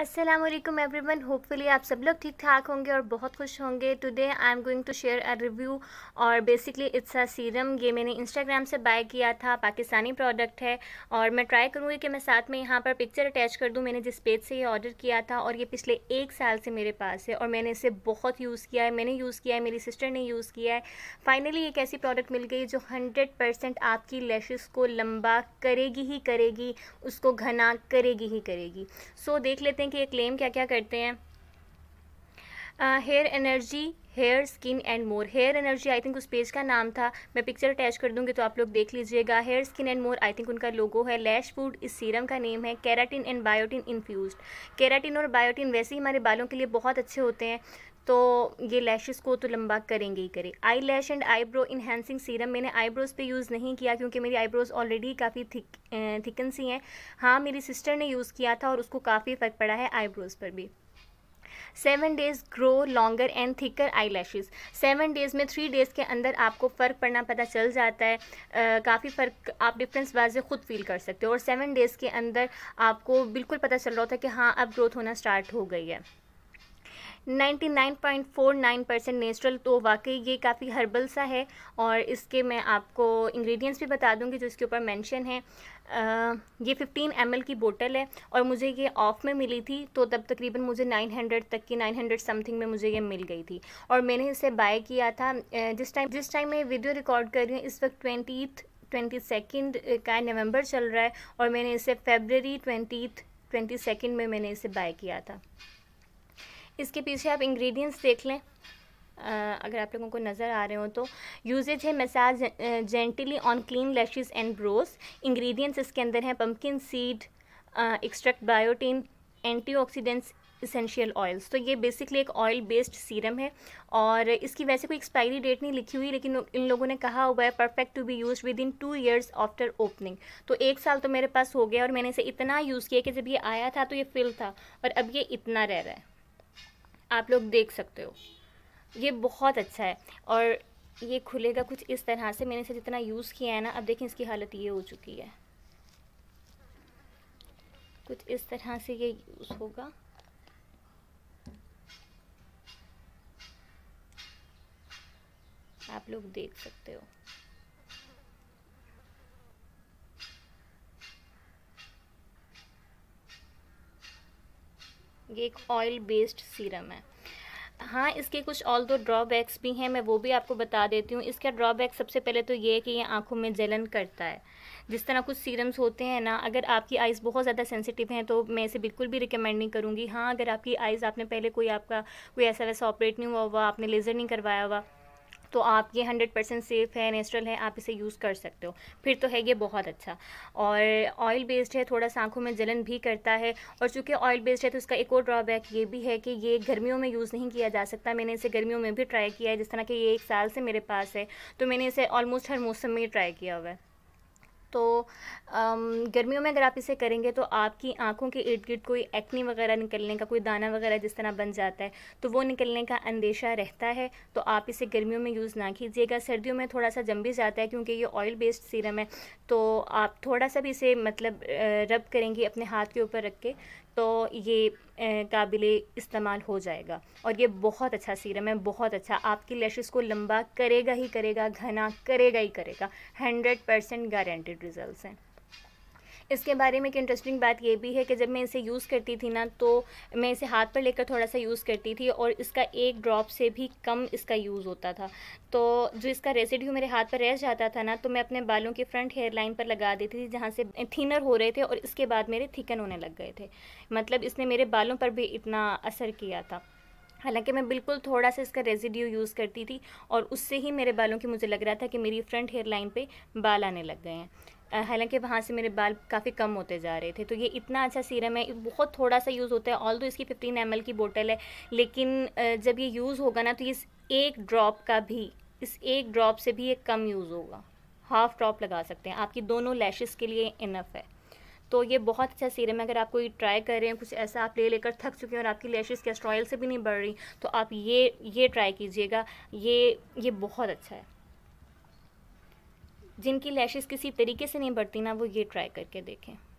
Aslam every one hopefully आप सब लोग ठीक ठाक होंगे और बहुत खुश होंगे today I am going to share a review और बेसिकली इट्स अ सीरम ये मैंने इंस्टाग्राम से बाय किया था पाकिस्तानी प्रोडक्ट है और मैं ट्राई करूँगी कि मैं साथ में यहाँ पर पिक्चर अटैच कर दूँ मैंने जिस पेज से ये ऑर्डर किया था और ये पिछले एक साल से मेरे पास है और मैंने इसे बहुत यूज़ किया है मैंने यूज़ किया है मेरी सिस्टर ने यूज़ किया है फाइनली एक ऐसी प्रोडक्ट मिल गई जो हंड्रेड आपकी लैशेज़ को लंबा करेगी ही करेगी उसको घना करेगी ही करेगी सो so, देख लेते हैं कि ये क्लेम क्या क्या करते हैं hair energy hair skin and more hair energy I think उस पेज का नाम था मैं पिक्चर अटैच कर दूंगी तो आप लोग देख लीजिएगा hair skin and more I think उनका लोगो है लैश फूड इस सीरम का नेम है keratin and biotin infuse keratin और बायोटिन वैसे ही हमारे बालों के लिए बहुत अच्छे होते हैं तो ये लैशेस को तो लंबा करेंगे ही करें eyelash and eyebrow enhancing serum मैंने आईब्रोज़ पे यूज़ नहीं किया क्योंकि मेरी आईब्रोज़ ऑलरेडी काफ़ी थिक थिकन सी हैं हाँ मेरी सिस्टर ने यूज़ किया था और उसको काफ़ी फ़र्क पड़ा है आईब्रोज़ पर भी seven days grow longer and thicker eyelashes seven days में थ्री डेज़ के अंदर आपको फ़र्क पड़ना पता चल जाता है काफ़ी फ़र्क आप डिफरेंस वाजे ख़ुद फील कर सकते हो और सेवन डेज़ के अंदर आपको बिल्कुल पता चल रहा होता है कि हाँ अब ग्रोथ होना स्टार्ट हो गई है 99.49 परसेंट नेचुरल तो वाकई ये काफ़ी हर्बल सा है और इसके मैं आपको इंग्रेडिएंट्स भी बता दूंगी जो इसके ऊपर मेंशन है आ, ये 15 एम की बोतल है और मुझे ये ऑफ़ में मिली थी तो तब तकरीबन मुझे 900 तक की 900 समथिंग में मुझे ये मिल गई थी और मैंने इसे बाय किया था जिस टाइम जिस टाइम मैं वीडियो रिकॉर्ड कर रही हूँ इस वक्त ट्वेंटी ट्वेंटी सेकेंड का नवंबर चल रहा है और मैंने इसे फेबररी ट्वेंटी ट्वेंटी सेकेंड में मैंने इसे बाय किया था इसके पीछे आप इंग्रेडिएंट्स देख लें अगर आप लोगों को नज़र आ रहे हो तो यूजेज है massage gently on clean lashes and brows ingredients इसके अंदर हैं pumpkin seed extract biotin antioxidants essential oils तो ये बेसिकली एक ऑयल बेस्ड सीरम है और इसकी वैसे कोई एक्सपायरी डेट नहीं लिखी हुई लेकिन इन लोगों ने कहा हुआ है perfect to be use within two years after opening तो एक साल तो मेरे पास हो गया और मैंने इसे इतना यूज़ किया कि जब ये आया था तो ये फिल था और अब ये इतना रह रहा है आप लोग देख सकते हो ये बहुत अच्छा है और ये खुलेगा कुछ इस तरह से मैंने इसे जितना यूज़ किया है ना अब देखें इसकी हालत ये हो चुकी है कुछ इस तरह से ये यूज़ होगा आप लोग देख सकते हो ये एक ऑयल बेस्ड सीरम है हाँ इसके कुछ ऑल दो ड्रॉबैक्स भी हैं मैं वो भी आपको बता देती हूँ इसका ड्रॉबैक सबसे पहले तो ये है कि ये आँखों में जलन करता है जिस तरह कुछ सीरम्स होते हैं ना अगर आपकी आइज़ बहुत ज़्यादा सेंसिटिव हैं तो मैं इसे बिल्कुल भी रिकमेंड नहीं करूँगी हाँ अगर आपकी आइज़ आपने पहले कोई आपका कोई ऐसा वैसा ऑपरेट नहीं हुआ हुआ आपने लेज़र नहीं करवाया हुआ तो आप ये हंड्रेड परसेंट सेफ़ है नेचुरल है आप इसे यूज़ कर सकते हो फिर तो है ये बहुत अच्छा और ऑयल बेस्ड है थोड़ा सा आँखों में जलन भी करता है और चूँकि ऑयल बेस्ड है तो इसका एक और ड्रॉबैक ये भी है कि ये गर्मियों में यूज़ नहीं किया जा सकता मैंने इसे गर्मियों में भी ट्राई किया है जिस तरह कि ये एक साल से मेरे पास है तो मैंने इसे ऑलमोस्ट हर मौसम में ट्राई किया हुआ है तो गर्मियों में अगर आप इसे करेंगे तो आपकी आंखों के इर्द गिर्द कोई एक्नी वगैरह निकलने का कोई दाना वगैरह जिस तरह बन जाता है तो वो निकलने का अंदेशा रहता है तो आप इसे गर्मियों में यूज़ ना कीजिएगा सर्दियों में थोड़ा सा जम भी जाता है क्योंकि ये ऑयल बेस्ड सीरम है तो आप थोड़ा सा भी इसे मतलब रब करेंगे अपने हाथ के ऊपर रख के तो ये काबिल इस्तेमाल हो जाएगा और ये बहुत अच्छा सीरम है बहुत अच्छा आपकी लैशेस को लंबा करेगा ही करेगा घना करेगा ही करेगा हंड्रेड परसेंट गारंटेड रिजल्ट हैं इसके बारे में एक इंटरेस्टिंग बात ये भी है कि जब मैं इसे यूज़ करती थी ना तो मैं इसे हाथ पर लेकर थोड़ा सा यूज़ करती थी और इसका एक ड्रॉप से भी कम इसका यूज़ होता था तो जो इसका रेसिड्यू मेरे हाथ पर रह जाता था ना तो मैं अपने बालों की फ्रंट हेयर लाइन पर लगा देती थी जहाँ से थिनर हो रहे थे और इसके बाद मेरे थिकन होने लग गए थे मतलब इसने मेरे बालों पर भी इतना असर किया था हालांकि मैं बिल्कुल थोड़ा सा इसका रेजिड्यू यूज़ करती थी और उससे ही मेरे बालों की मुझे लग रहा था कि मेरी फ्रंट हेयर लाइन पे बाल आने लग गए हैं हालांकि वहाँ से मेरे बाल काफ़ी कम होते जा रहे थे तो ये इतना अच्छा सीरम है बहुत थोड़ा सा यूज़ होता है ऑल तो इसकी फिफ्टीन एम की बोटल है लेकिन जब ये यूज़ होगा ना तो इस एक ड्रॉप का भी इस एक ड्रॉप से भी ये कम यूज़ होगा हाफ ड्रॉप लगा सकते हैं आपकी दोनों लैशेस के लिए इनफ है तो ये बहुत अच्छा सीरम है अगर आप कोई ट्राई कर रहे हैं कुछ ऐसा आप ले लेकर थक चुके हैं और आपकी लैशेस कैस्ट्रॉयल से भी नहीं बढ़ रही तो आप ये ये ट्राई कीजिएगा ये ये बहुत अच्छा है जिनकी लैशेस किसी तरीके से नहीं बढ़ती ना वो ये ट्राई करके देखें